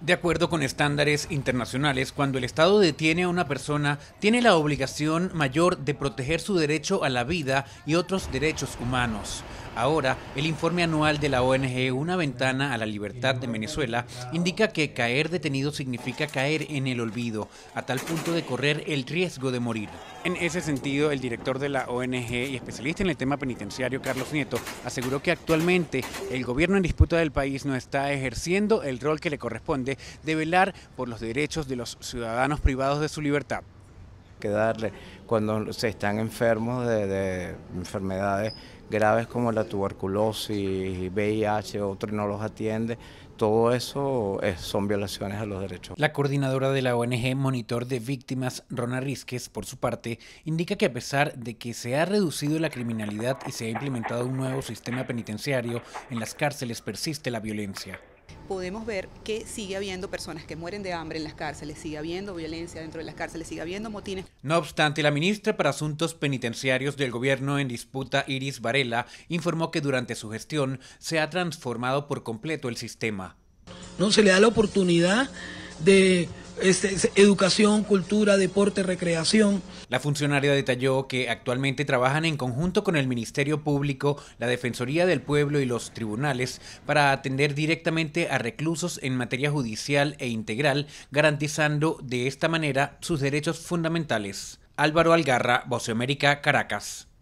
De acuerdo con estándares internacionales, cuando el Estado detiene a una persona, tiene la obligación mayor de proteger su derecho a la vida y otros derechos humanos. Ahora, el informe anual de la ONG Una ventana a la libertad de Venezuela indica que caer detenido significa caer en el olvido, a tal punto de correr el riesgo de morir. En ese sentido, el director de la ONG y especialista en el tema penitenciario, Carlos Nieto, aseguró que actualmente el gobierno en disputa del país no está ejerciendo el rol que le corresponde de velar por los derechos de los ciudadanos privados de su libertad. Que cuando se están enfermos de, enfermedades graves como la tuberculosis, VIH, otro no los atiende. Todo eso son violaciones a los derechos. La coordinadora de la ONG Monitor de Víctimas, Rona Rizquez, por su parte, indica que a pesar de que se ha reducido la criminalidad y se ha implementado un nuevo sistema penitenciario, en las cárceles persiste la violencia podemos ver que sigue habiendo personas que mueren de hambre en las cárceles, sigue habiendo violencia dentro de las cárceles, sigue habiendo motines. No obstante, la ministra para Asuntos Penitenciarios del gobierno en disputa, Iris Varela, informó que durante su gestión se ha transformado por completo el sistema. No se le da la oportunidad de este, educación, cultura, deporte, recreación. La funcionaria detalló que actualmente trabajan en conjunto con el Ministerio Público, la Defensoría del Pueblo y los tribunales para atender directamente a reclusos en materia judicial e integral, garantizando de esta manera sus derechos fundamentales. Álvaro Algarra, Voceamérica, Caracas.